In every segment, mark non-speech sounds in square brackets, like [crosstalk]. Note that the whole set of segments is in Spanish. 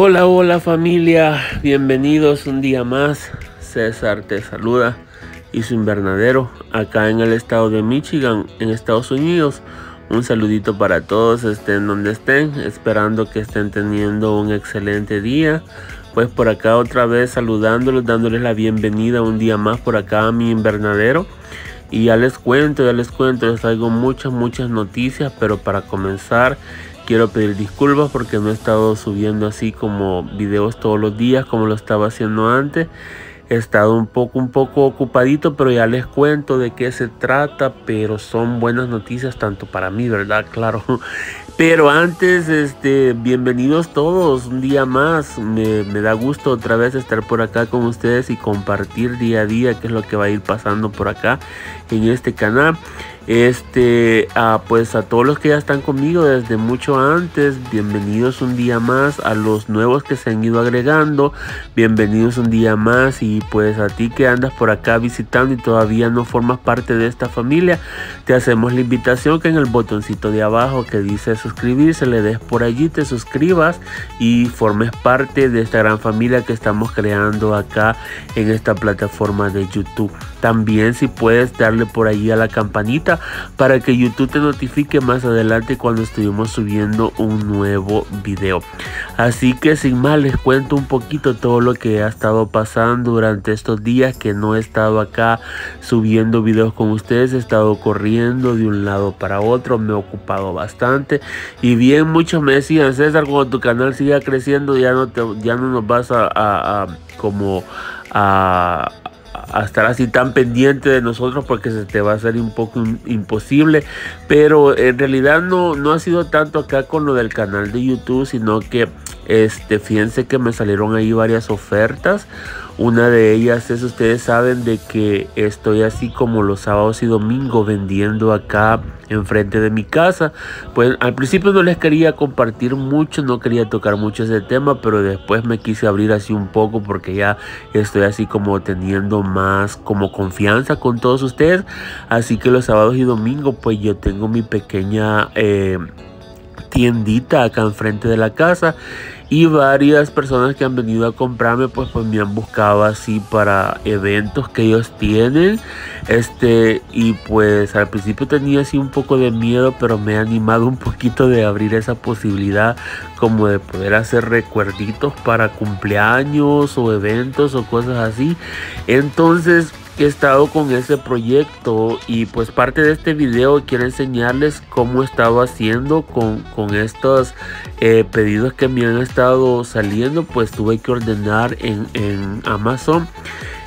Hola, hola familia, bienvenidos un día más. César te saluda y su invernadero acá en el estado de Michigan, en Estados Unidos. Un saludito para todos, estén donde estén, esperando que estén teniendo un excelente día. Pues por acá otra vez saludándolos, dándoles la bienvenida un día más por acá a mi invernadero. Y ya les cuento, ya les cuento, les traigo muchas, muchas noticias, pero para comenzar quiero pedir disculpas porque no he estado subiendo así como videos todos los días como lo estaba haciendo antes. He estado un poco, un poco ocupadito, pero ya les cuento de qué se trata, pero son buenas noticias tanto para mí, ¿verdad? [laughs] Claro. Pero antes, este, bienvenidos todos, un día más. Me, me da gusto otra vez estar por acá con ustedes y compartir día a día qué es lo que va a ir pasando por acá en este canal. Este, ah, pues a todos los que ya están conmigo desde mucho antes, bienvenidos un día más a los nuevos que se han ido agregando, bienvenidos un día más y pues a ti que andas por acá visitando y todavía no formas parte de esta familia, te hacemos la invitación que en el botoncito de abajo que dice suscribirse le des por allí, te suscribas y formes parte de esta gran familia que estamos creando acá en esta plataforma de YouTube. También si puedes darle por allí a la campanita para que YouTube te notifique más adelante cuando estuvimos subiendo un nuevo video. Así que sin más les cuento un poquito todo lo que ha estado pasando durante estos días que no he estado acá subiendo videos con ustedes. He estado corriendo de un lado para otro, me he ocupado bastante. Y bien, muchos me decían, César, cuando tu canal siga creciendo ya no, te, ya no nos vas a como a a estar así tan pendiente de nosotros porque se te va a hacer un poco imposible. Pero en realidad no, no ha sido tanto acá con lo del canal de YouTube, sino que este, fíjense que me salieron ahí varias ofertas una de ellas es, ustedes saben de que estoy así como los sábados y domingos vendiendo acá enfrente de mi casa. Pues al principio no les quería compartir mucho, no quería tocar mucho ese tema, pero después me quise abrir así un poco porque ya estoy así como teniendo más como confianza con todos ustedes. Así que los sábados y domingos pues yo tengo mi pequeña... Eh, tiendita acá enfrente de la casa y varias personas que han venido a comprarme, pues, pues me han buscado así para eventos que ellos tienen. Este, y pues al principio tenía así un poco de miedo, pero me ha animado un poquito de abrir esa posibilidad como de poder hacer recuerditos para cumpleaños o eventos o cosas así. Entonces, he estado con ese proyecto y pues parte de este video quiero enseñarles cómo he estado haciendo con, estos eh, pedidos que me han estado saliendo pues tuve que ordenar en, Amazon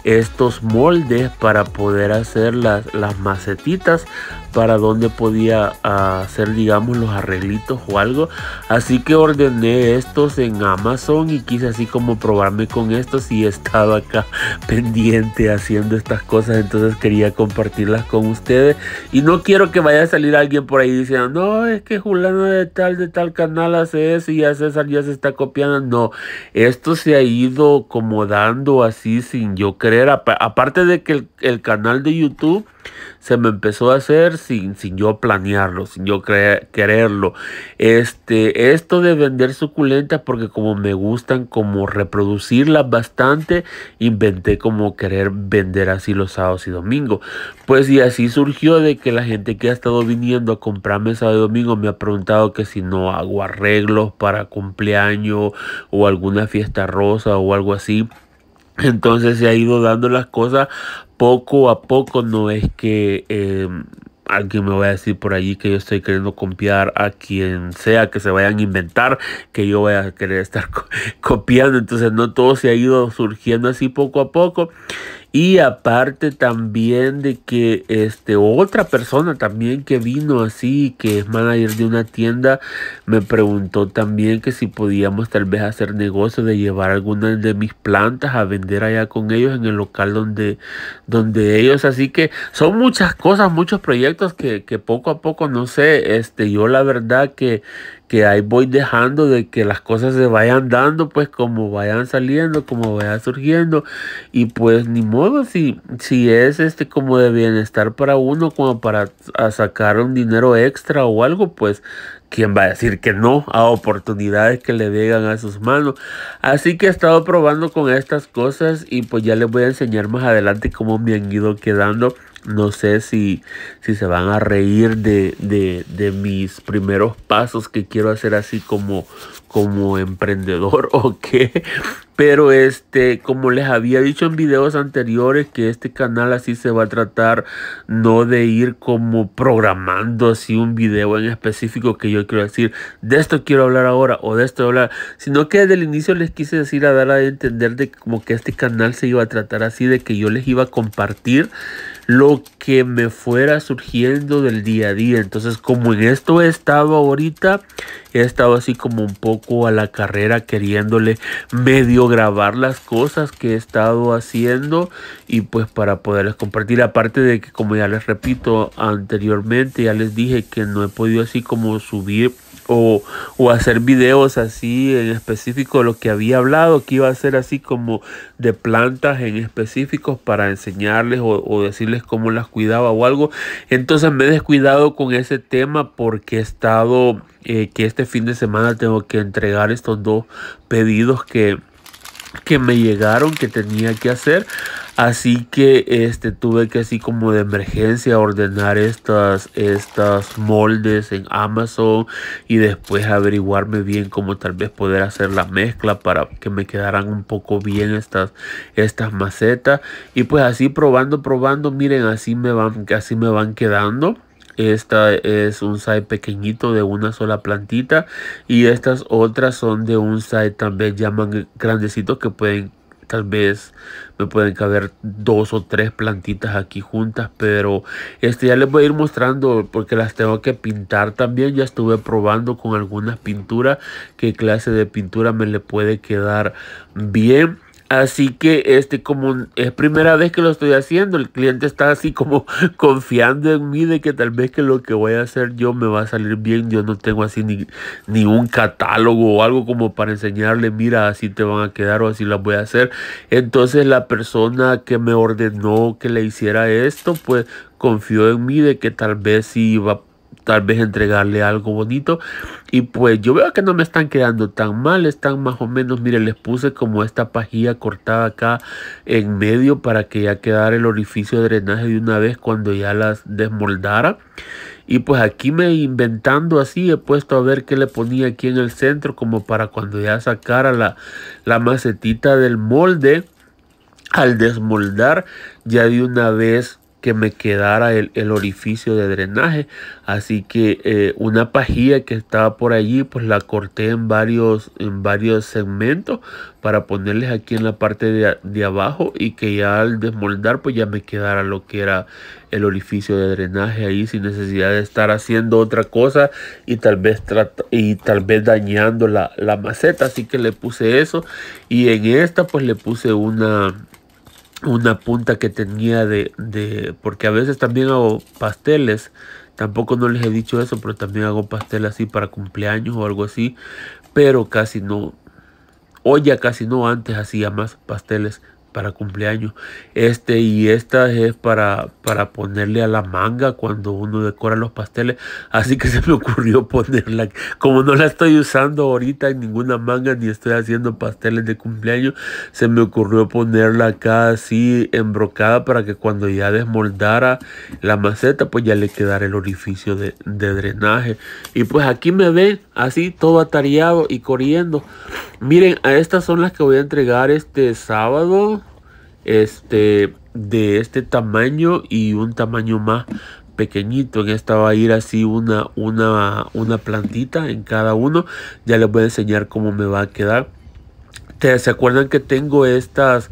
estos moldes para poder hacer las, las macetitas para dónde podía ah, hacer digamos los arreglitos o algo así que ordené estos en Amazon y quise así como probarme con estos y estaba acá [laughs] pendiente haciendo estas cosas entonces quería compartirlas con ustedes y no quiero que vaya a salir alguien por ahí diciendo no es que Julano de tal de tal canal hace eso y a César ya se está copiando no esto se ha ido como dando así sin yo creer aparte de que el canal de YouTube se me empezó a hacer sin, yo planearlo, sin yo quererlo. Este, esto de vender suculentas, porque como me gustan, como reproducirlas bastante, inventé como querer vender así los sábados y domingos. Pues y así surgió de que la gente que ha estado viniendo a comprarme sábado y domingo me ha preguntado que si no hago arreglos para cumpleaños o alguna fiesta rosa o algo así. Entonces se ha ido dando las cosas poco a poco, no es que em, alguien me va a decir por allí que yo estoy queriendo copiar a quien sea que se vayan a inventar, que yo voy a querer estar [laughs] copiando. Entonces no todo se ha ido surgiendo así poco a poco. Y aparte también de que este, otra persona también que vino así, que es manager de una tienda, me preguntó también que si podíamos tal vez hacer negocio de llevar algunas de mis plantas a vender allá con ellos en el local donde, donde ellos. Así que son muchas cosas, muchos proyectos que, que poco a poco, no sé, este, yo la verdad que, que ahí voy dejando de que las cosas se vayan dando, pues como vayan saliendo, como vayan surgiendo. Y pues ni modo, si, si es este como de bienestar para uno, como para sacar un dinero extra o algo, pues quién va a decir que no a oportunidades que le llegan a sus manos. Así que he estado probando con estas cosas y pues ya les voy a enseñar más adelante cómo me han ido quedando. No sé si, si se van a reír de, mis primeros pasos que quiero hacer así como, como emprendedor [laughs] o qué. Pero este, como les había dicho en videos anteriores, que este canal así se va a tratar no de ir como programando así un video en específico que yo quiero decir, de esto quiero hablar ahora o de esto hablar, sino que desde el inicio les quise decir a dar a entender de como que este canal se iba a tratar así, de que yo les iba a compartir lo que me fuera surgiendo del día a día. Entonces, como en esto he estado ahorita, he estado así como un poco a la carrera queriéndole medio grabar las cosas que he estado haciendo y pues para poderles compartir. Aparte de que como ya les repito anteriormente, ya les dije que no he podido así como subir o, hacer videos así en específico de lo que había hablado, que iba a ser así como de plantas en específicos para enseñarles o, decirles cómo las cuidaba o algo. Entonces me he descuidado con ese tema porque he estado, eh, que este fin de semana tengo que entregar estos dos pedidos que que me llegaron que tenía que hacer. Así que este, tuve que así como de emergencia ordenar estas, estas moldes en Amazon y después averiguarme bien cómo tal vez poder hacer la mezcla para que me quedaran un poco bien estas, estas macetas. Y pues así probando, probando, miren, así me van, así me van quedando. Esta es un site pequeñito de una sola plantita y estas otras son de un site también llaman grandecitos que pueden tal vez me pueden caber dos o tres plantitas aquí juntas pero este ya les voy a ir mostrando porque las tengo que pintar también ya estuve probando con algunas pinturas qué clase de pintura me le puede quedar bien Así que este como es primera vez que lo estoy haciendo, el cliente está así como [laughs] confiando en mí de que tal vez que lo que voy a hacer yo me va a salir bien. Yo no tengo así ni, un catálogo o algo como para enseñarle, mira, así te van a quedar o así las voy a hacer. Entonces la persona que me ordenó que le hiciera esto, pues confió en mí de que tal vez si iba tal vez entregarle algo bonito. Y pues yo veo que no me están quedando tan mal, están más o menos, mire, les puse como esta pajilla cortada acá en medio para que ya quedara el orificio de drenaje de una vez cuando ya las desmoldara. Y pues aquí me inventando así he puesto a ver qué le ponía aquí en el centro como para cuando ya sacara la, la macetita del molde al desmoldar ya de una vez que me quedara el, orificio de drenaje. Así que eh, una pajilla que estaba por allí, pues la corté en varios, en varios segmentos para ponerles aquí en la parte de, abajo y que ya al desmoldar, pues ya me quedara lo que era el orificio de drenaje ahí sin necesidad de estar haciendo otra cosa y tal vez, y tal vez dañando la maceta. Así que le puse eso y en esta pues le puse una una punta que tenía de, de, porque a veces también hago pasteles tampoco no les he dicho eso pero también hago pasteles así para cumpleaños o algo así pero casi no hoy ya casi no antes hacía más pasteles para cumpleaños. Este y esta es para, para ponerle a la manga cuando uno decora los pasteles. Así que [laughs] se me ocurrió ponerla. Como no la estoy usando ahorita en ninguna manga ni estoy haciendo pasteles de cumpleaños, se me ocurrió ponerla acá así embrocada para que cuando ya desmoldara la maceta, pues ya le quedara el orificio de, drenaje. Y pues aquí me ven así todo atareado y corriendo. Miren, a estas son las que voy a entregar este sábado este, de este tamaño y un tamaño más pequeñito. En esta va a ir así una, una, una plantita en cada uno. Ya les voy a enseñar cómo me va a quedar. ¿Se acuerdan que tengo estas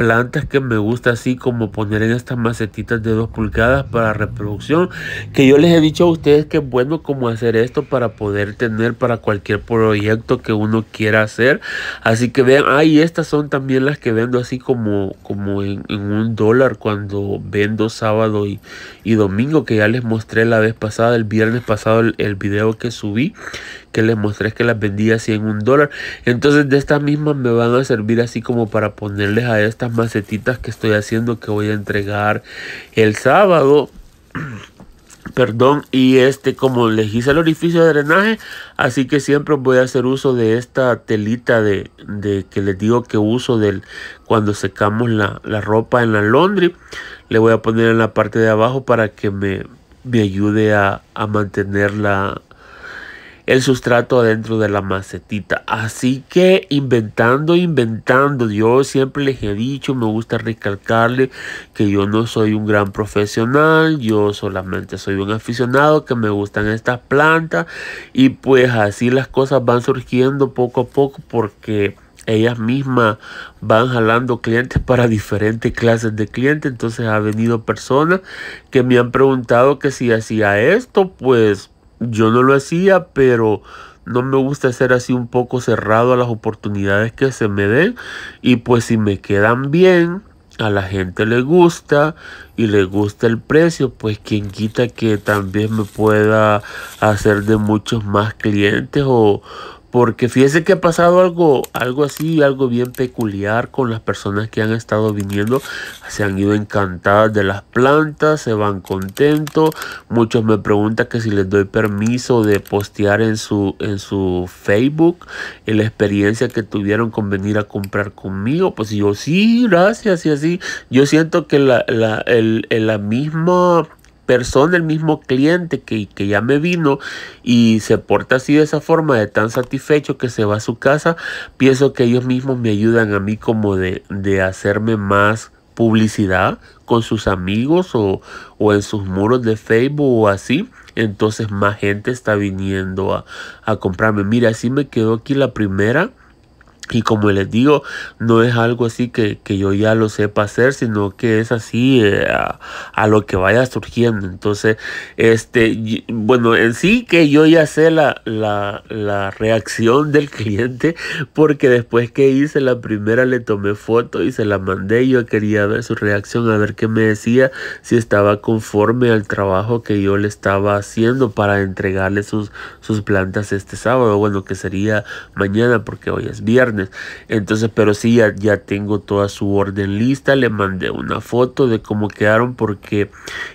plantas que me gusta así como poner en estas macetitas de 2 pulgadas para reproducción que yo les he dicho a ustedes que es bueno como hacer esto para poder tener para cualquier proyecto que uno quiera hacer así que vean ahí estas son también las que vendo así como como en, un dólar cuando vendo sábado y, y, domingo que ya les mostré la vez pasada el viernes pasado el video que subí que les mostré que las vendía así en un dólar. Entonces de estas mismas me van a servir así como para ponerles a estas macetitas que estoy haciendo que voy a entregar el sábado. [clears throat] perdón, y este como les hice el orificio de drenaje, así que siempre voy a hacer uso de esta telita de, que les digo que uso del cuando secamos la, ropa en la laundry, le voy a poner en la parte de abajo para que me, ayude a, a mantener la, el sustrato adentro de la macetita. Así que inventando, inventando. Yo siempre les he dicho, me gusta recalcarle que yo no soy un gran profesional. Yo solamente soy un aficionado que me gustan estas plantas. Y pues así las cosas van surgiendo poco a poco porque ellas mismas van jalando clientes para diferentes clases de clientes. Entonces ha venido personas que me han preguntado que si hacía esto, pues yo no lo hacía, pero no me gusta ser así un poco cerrado a las oportunidades que se me den. Y pues si me quedan bien, a la gente le gusta y le gusta el precio, pues quien quita que también me pueda hacer de muchos más clientes o porque fíjese que ha pasado algo, algo así, algo bien peculiar con las personas que han estado viniendo. Se han ido encantadas de las plantas, se van contentos. Muchos me preguntan que si les doy permiso de postear en su, en su Facebook eh, la experiencia que tuvieron con venir a comprar conmigo. Pues yo sí, gracias y así. Yo siento que la, la, la misma persona, el mismo cliente que, que ya me vino y se porta así de esa forma, de tan satisfecho que se va a su casa, pienso que ellos mismos me ayudan a mí como de, hacerme más publicidad con sus amigos o, en sus muros de Facebook o así. Entonces más gente está viniendo a, a comprarme. Mira, así me quedó aquí la primera y como les digo, no es algo así que, yo ya lo sepa hacer, sino que es así eh, a, lo que vaya surgiendo. Entonces, este, bueno, en sí que yo ya sé la, reacción del [laughs] cliente, porque después que hice la primera le tomé foto y se la mandé. Yo quería ver su reacción, a ver qué me decía, si estaba conforme al trabajo que yo le estaba haciendo para entregarle sus, sus plantas este sábado, bueno, que sería mañana, porque hoy es viernes. Entonces, pero sí, ya, ya tengo toda su orden lista. Le mandé una foto de cómo quedaron porque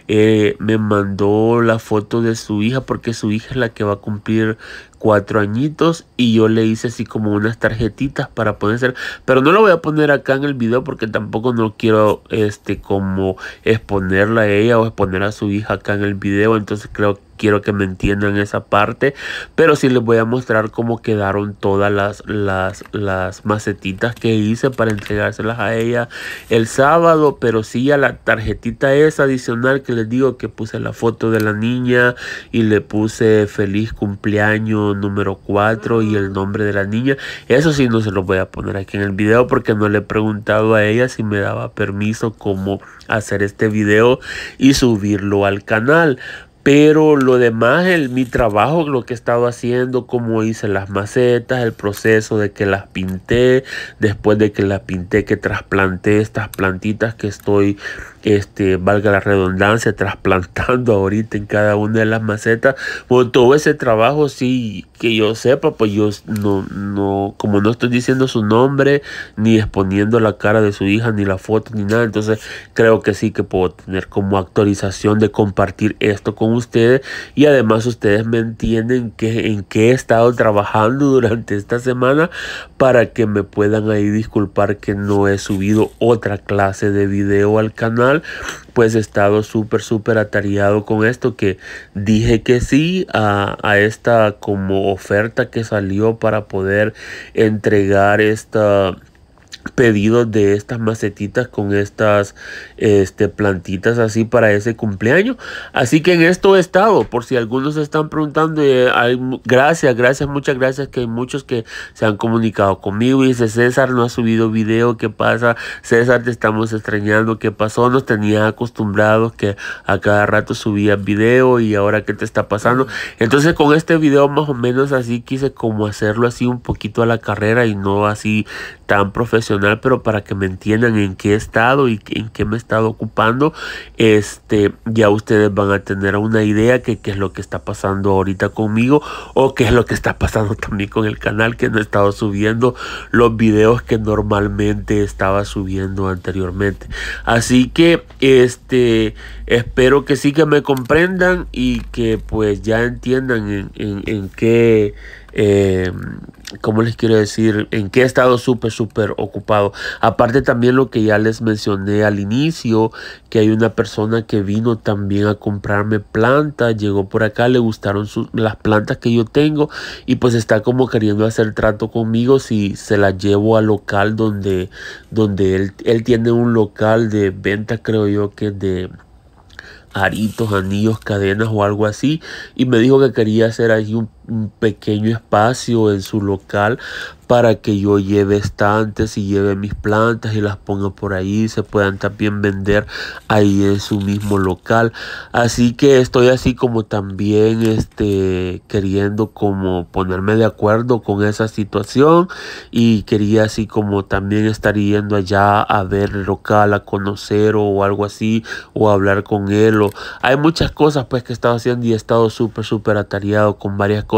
eh, me mandó la foto de su hija porque su hija es la que va a cumplir cuatro añitos y yo le hice así como unas tarjetitas para poder ser pero no lo voy a poner acá en el video porque tampoco no quiero este como exponerla a ella o exponer a su hija acá en el video entonces creo que quiero que me entiendan esa parte. Pero si les voy a mostrar cómo quedaron todas las, las, las macetitas que hice para entregárselas a ella el sábado. Pero sí a la tarjetita es adicional que les digo que puse la foto de la niña y le puse feliz cumpleaños número 4 y el nombre de la niña. Eso sí no se lo voy a poner aquí en el video porque no le he preguntado a ella si me daba permiso cómo hacer este video y subirlo al canal. Pero lo demás, el, mi trabajo, lo que he estado haciendo, cómo hice las macetas, el proceso de que las pinté, después de que las pinté, que trasplanté estas plantitas que estoy, este, valga la redundancia, [laughs] trasplantando ahorita en cada una de las macetas. con todo ese trabajo, sí, que yo sepa, pues yo no, no, como no estoy diciendo su nombre, ni exponiendo la cara de su hija, ni la foto, ni nada, entonces creo que sí que puedo tener como actualización de compartir esto con ustedes y además ustedes me entienden que, en qué he estado trabajando durante esta semana para que me puedan ahí disculpar que no he subido otra clase de video al canal pues he estado súper súper atareado con esto que dije que sí a esta como oferta que salió para poder entregar esta pedidos de estas macetitas con estas este, plantitas así para ese cumpleaños. Así que en esto he estado, por si algunos se están preguntando, gracias, gracias, muchas gracias, que hay muchos que se han comunicado conmigo y dice, César no ha subido video, ¿qué pasa? César, te estamos extrañando, ¿qué pasó? Nos tenía acostumbrados que a cada rato subías video y ahora qué te está pasando. Entonces con este video más o menos así quise como hacerlo así un poquito a la carrera y no así tan profesional pero para que me entiendan en qué estado y en qué me he estado ocupando, este, ya ustedes van a tener una idea que qué es lo que está pasando ahorita conmigo o qué es lo que está pasando [laughs] también con el canal que no he estado subiendo los videos que normalmente estaba subiendo anteriormente. Así que este espero que sí que me comprendan y que pues ya entiendan en qué eh, ¿cómo les quiero decir? ¿En qué he estado súper, súper ocupado? Aparte también lo que ya les mencioné al inicio, que hay una persona que vino también a comprarme plantas, llegó por acá, le gustaron las plantas que yo tengo y pues está como queriendo hacer trato conmigo si se la llevo al local donde, donde él, tiene un local de venta, creo yo que de aritos, anillos, cadenas o algo así. Y me dijo que quería hacer allí un un pequeño espacio en su local para que yo lleve estantes y lleve mis plantas y las ponga por ahí, se puedan también vender ahí en su mismo local. Así que estoy así como también este queriendo como ponerme de acuerdo con esa situación y quería así como también estar yendo allá a ver el local, a conocer o algo así o hablar con él o hay muchas cosas pues que he estado haciendo y he estado súper súper atareado con varias cosas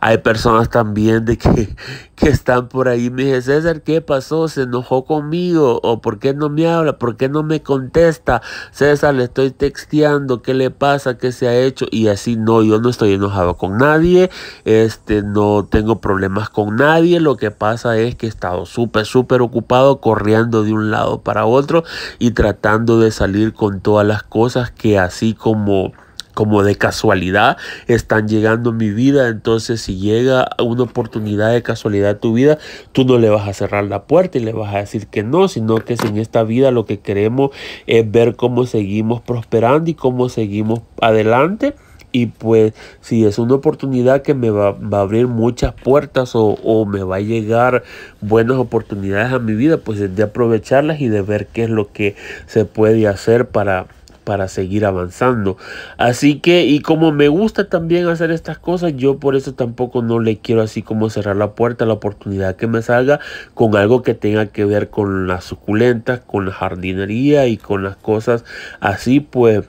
hay personas también de que, [laughs] que están por ahí. Me dice, César, ¿qué pasó? ¿Se enojó conmigo? ¿O por qué no me habla? ¿Por qué no me contesta? César, le estoy texteando. ¿Qué le pasa? ¿Qué se ha hecho? Y así, no, yo no estoy enojado con nadie. Este, no tengo problemas con nadie. Lo que pasa es que he estado súper, súper ocupado corriendo de un lado para otro y tratando de salir con todas las cosas que así como como de casualidad están llegando a mi vida. Entonces, si llega una oportunidad de casualidad a tu vida, tú no le vas a cerrar la puerta y le vas a decir que no, sino que en esta vida lo que queremos es ver cómo seguimos prosperando y cómo seguimos adelante. Y pues si es una oportunidad que me va, a abrir muchas puertas o, o, me va a llegar buenas oportunidades a mi vida, pues es de aprovecharlas y de ver qué es lo que se puede hacer para para seguir avanzando. Así que, y como me gusta también hacer estas cosas, yo por eso tampoco no le quiero así como cerrar la puerta a la oportunidad que me salga con algo que tenga que ver con las suculentas, con la jardinería y con las cosas así, pues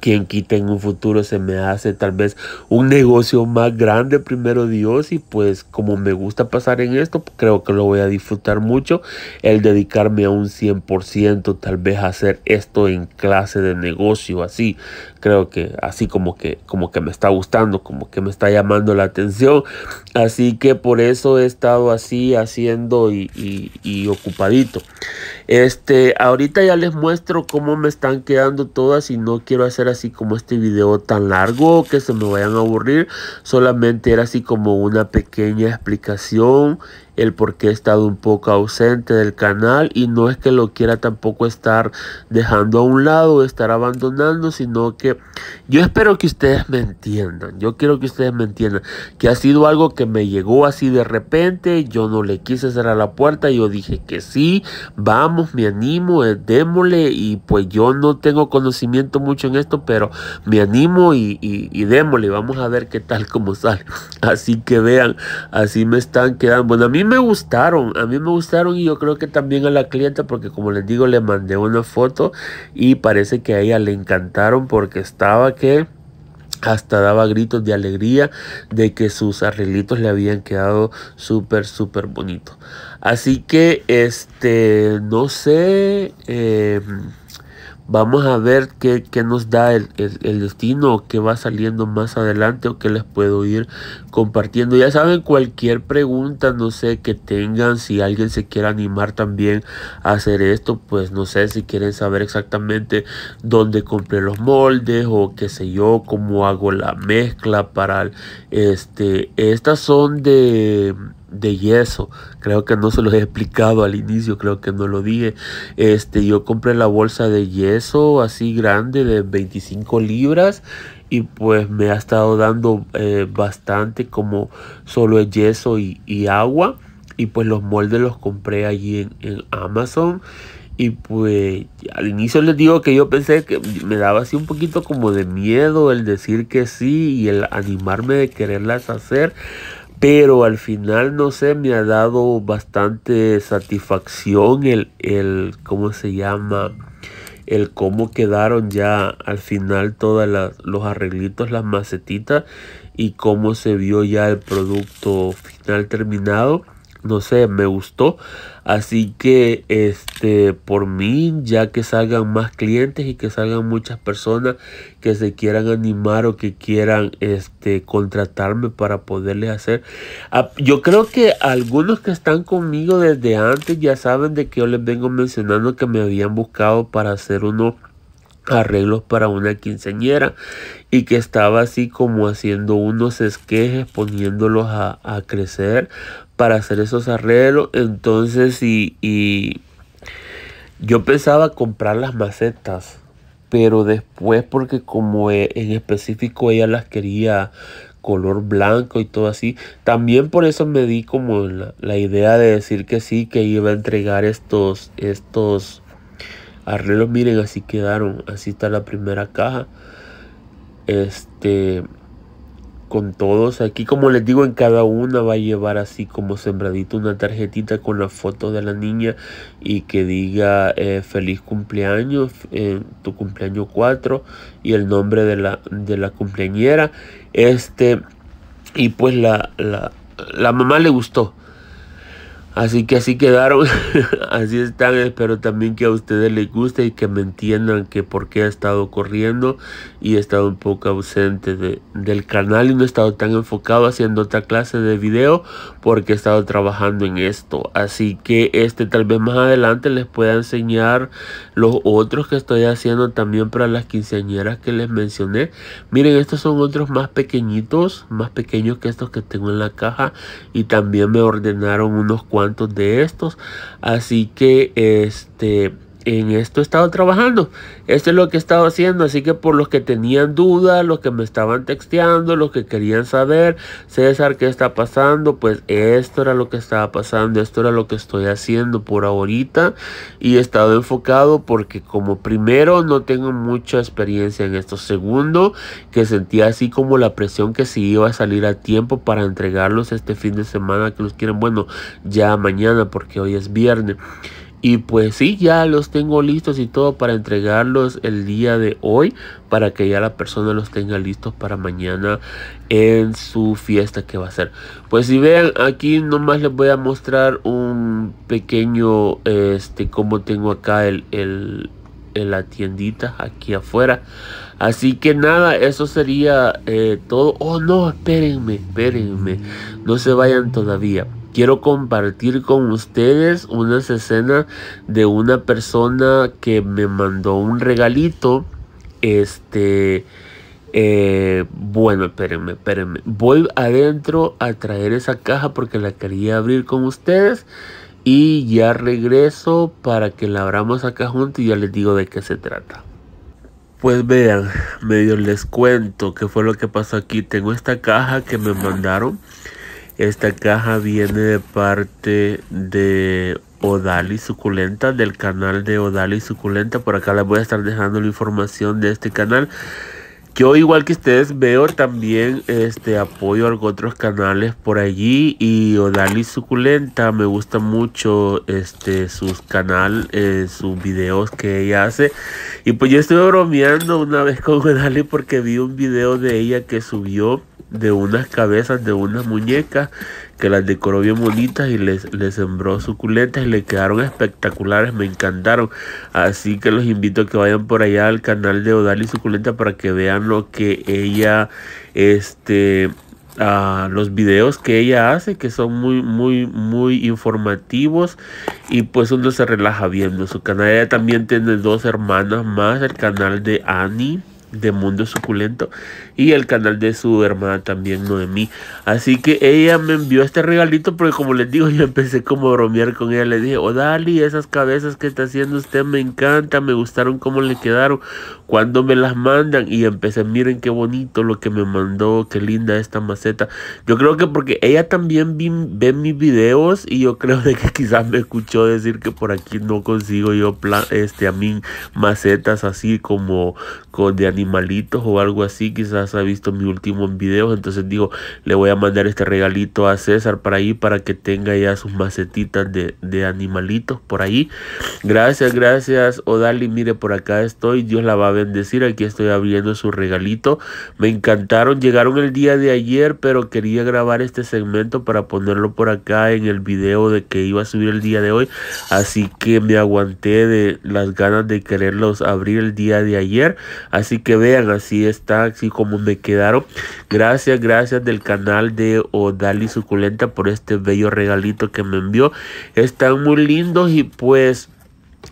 quien quita en un futuro se me hace tal vez un negocio más grande primero Dios y pues como me gusta pasar en esto creo que lo voy a disfrutar mucho el dedicarme a un 100% tal vez hacer esto en clase de negocio así creo que así como que como que me está gustando como que me está llamando la atención así que por eso he estado así haciendo y, y, ocupadito este ahorita ya les muestro cómo me están quedando todas y no quiero hacer hacer así como este video tan largo que se me vayan a aburrir. Solamente era así como una pequeña explicación el por qué he estado un poco ausente del canal y no es que lo quiera tampoco estar dejando a un lado, estar abandonando, sino que yo espero que ustedes me entiendan, yo quiero que ustedes me entiendan, que ha sido algo que me llegó así de repente, yo no le quise cerrar la puerta, yo dije que sí, vamos, me animo, eh, démosle y pues yo no tengo conocimiento mucho en esto, pero me animo y, y, démosle, vamos a ver qué tal como sale. [laughs] Así que vean, así me están quedando. Bueno, a mí me gustaron, a mí me gustaron y yo creo que también a la clienta porque como les digo le mandé una foto y parece que a ella le encantaron porque estaba que hasta daba gritos de alegría de que sus arreglitos le habían quedado súper súper bonito así que este no sé eh, Vamos a ver qué, nos da el, destino qué va saliendo más adelante o qué les puedo ir compartiendo. Ya saben, cualquier pregunta, no sé, que tengan, si alguien se quiere animar también a hacer esto, pues no sé si quieren saber exactamente dónde compré los moldes o qué sé yo, cómo hago la mezcla para este. Estas son de de yeso. Creo que no se los he explicado al inicio, creo que no lo dije. Este, yo compré la bolsa de yeso así grande de 25 libras y pues me ha estado dando eh, bastante como solo el yeso y, agua. Y pues los moldes los compré allí en, en Amazon. Y pues al inicio les digo que yo pensé que me daba así un poquito como de miedo el decir que sí y el animarme de quererlas hacer pero al final no sé, me ha dado bastante satisfacción el, ¿cómo se llama? El cómo quedaron ya al final todos los arreglitos, las macetitas y cómo se vio ya el producto final terminado no sé, me gustó. Así que este por mí, ya que salgan más clientes y que salgan muchas personas que se quieran animar o que quieran este contratarme para poderles hacer. Ah, yo creo que algunos que están conmigo desde antes ya saben de que yo les vengo mencionando que me habían buscado para hacer unos arreglos para una quinceñera y que estaba así como haciendo unos esquejes poniéndolos a crecer para hacer esos arreglos. Entonces, y, y yo pensaba comprar las macetas, pero después porque como e, en específico ella las quería color blanco y todo así, también por eso me di como la, idea de decir que sí, que iba a entregar estos, estos arreglos. Miren, así quedaron, así está la primera caja. Este, con todos. Aquí como les digo en cada una va a llevar así como sembradito una tarjetita con la foto de la niña y que diga eh, feliz cumpleaños, tu cumpleaños 4 y el nombre de la, de la cumpleañera. Este, y pues la, la, la mamá le gustó. Así que así quedaron, [laughs] así están. Espero también que a ustedes les guste y que me entiendan que por qué he estado corriendo y he estado un poco ausente de, del canal y no he estado tan enfocado haciendo otra clase de video porque he estado trabajando en esto. Así que este tal vez más adelante les pueda enseñar los otros que estoy haciendo también para las quinceañeras que les mencioné. Miren, estos son otros más pequeñitos, más pequeños que estos que tengo en la caja y también me ordenaron unos cuantos de estos. Así que este en esto he estado trabajando. Esto es lo que he estado haciendo. Así que por los que tenían dudas, los que me estaban texteando, los que querían saber, César, ¿qué está pasando? Pues esto era lo que estaba pasando. Esto era lo que estoy haciendo por ahorita. Y he estado enfocado porque como primero no tengo mucha experiencia en esto. Segundo, que sentía así como la presión que si iba a salir a tiempo para entregarlos este fin de semana que los quieren. Bueno, ya mañana porque hoy es viernes. Y pues sí, ya los tengo listos y todo para entregarlos el día de hoy para que ya la persona los tenga listos para mañana en su fiesta que va a ser. Pues si vean, aquí nomás les voy a mostrar un pequeño, este, como tengo acá en la tiendita aquí afuera. Así que nada, eso sería eh, todo. Oh no, espérenme, espérenme. No se vayan todavía quiero compartir con ustedes unas escenas de una persona que me mandó un regalito. Este, eh, bueno, espérenme, espérenme. Voy adentro a traer esa caja porque la quería abrir con ustedes. Y ya regreso para que la abramos acá juntos y ya les digo de qué se trata. Pues vean, medio les cuento qué fue lo que pasó aquí. Tengo esta caja que me mandaron. Esta caja viene de parte de Odali Suculenta, del canal de Odali Suculenta. Por acá les voy a estar dejando la información de este canal. Yo igual que ustedes veo también este apoyo a otros canales por allí y Odali Suculenta me gusta mucho este sus canal, eh, sus videos que ella hace y pues yo estuve bromeando una vez con Odali porque vi un video de ella que subió de unas cabezas de unas muñecas que las decoró bien bonitas y les, les sembró suculentas y le quedaron espectaculares, me encantaron. Así que los invito a que vayan por allá al canal de Odali Suculenta para que vean lo que ella, este, ah, los videos que ella hace que son muy muy muy informativos y pues uno se relaja viendo su canal ella también tiene dos hermanas más el canal de Annie de Mundo Suculento y el canal de su hermana también, mí Así que ella me envió este regalito porque como les digo, [laughs] yo empecé como a bromear con ella. Le dije, oh Dali, esas cabezas que está haciendo usted me encanta me gustaron cómo le quedaron, cuando me las mandan. Y empecé, miren qué bonito lo que me mandó, qué linda esta maceta. Yo creo que porque ella también ve mis videos y yo creo de que [laughs] quizás me escuchó decir que por aquí no consigo yo este, a mí macetas así como con de animación animalitos o algo así, quizás ha visto mis últimos videos, entonces digo, le voy a mandar este regalito a César para ahí, para que tenga ya sus macetitas de, de animalitos por ahí. Gracias, gracias, Odali, mire, por acá estoy, Dios la va a bendecir, aquí estoy abriendo su regalito, me encantaron, llegaron el día de ayer, pero quería grabar este segmento para ponerlo por acá en el video de que iba a subir el día de hoy, así que me aguanté de las ganas de quererlos abrir el día de ayer, así que que vean así está, así como me quedaron. Gracias, gracias del canal de Odali Suculenta por este bello regalito que me envió. Están muy lindos y pues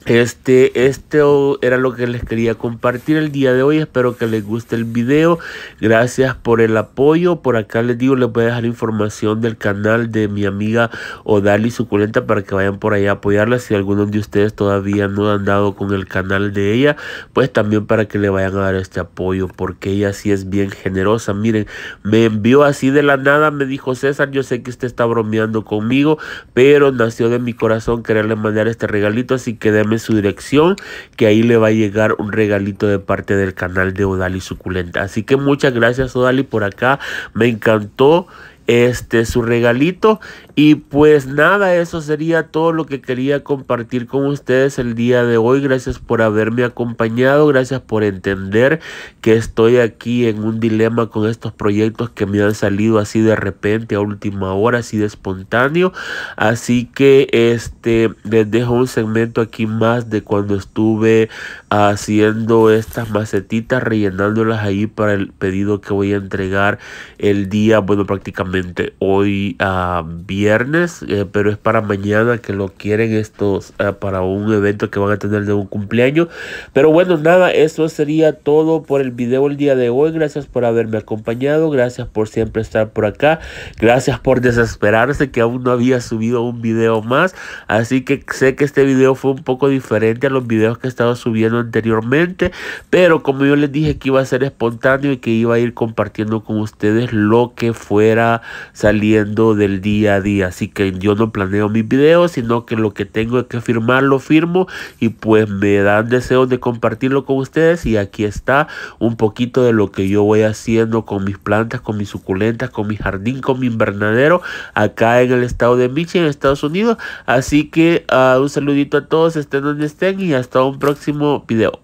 este, este era lo que les quería compartir el día de hoy. Espero que les guste el video. Gracias por el apoyo. Por acá les digo, les voy a dejar información del canal de mi amiga Odali Suculenta para que vayan por ahí a apoyarla. Si algunos de ustedes todavía no han dado con el canal de ella, pues también para que le vayan a dar este apoyo. Porque ella sí es bien generosa. Miren, me envió así de la nada. Me dijo César, yo sé que usted está bromeando conmigo, pero nació de mi corazón quererle mandar este regalito. Así que déme su dirección, que ahí le va a llegar un regalito de parte del canal de Odali Suculenta. Así que muchas gracias Odali por acá. Me encantó este su regalito y pues nada, eso sería todo lo que quería compartir con ustedes el día de hoy. Gracias por haberme acompañado, gracias por entender que estoy aquí en un dilema con estos proyectos que me han salido así de repente, a última hora, así de espontáneo. Así que este les dejo un segmento aquí más de cuando estuve haciendo estas macetitas, rellenándolas ahí para el pedido que voy a entregar el día, bueno, prácticamente hoy a ah, viernes, eh, pero es para mañana que lo quieren estos eh, para un evento que van a tener de un cumpleaños. Pero bueno, nada, eso sería todo por el video el día de hoy. Gracias por haberme acompañado, gracias por siempre estar por acá, gracias por desesperarse que aún no había subido un video más. Así que sé que este video fue un poco diferente a los videos que estaba subiendo anteriormente, pero como yo les dije que iba a ser espontáneo y que iba a ir compartiendo con ustedes lo que fuera saliendo del día a día así que yo no planeo mis videos, sino que lo que tengo que firmar lo firmo y pues me dan deseos de compartirlo con ustedes y aquí está un poquito de lo que yo voy haciendo con mis plantas, con mis suculentas, con mi jardín, con mi invernadero acá en el estado de Michigan, Estados Unidos. Así que ah, un saludito a todos, estén donde estén y hasta un próximo video.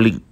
link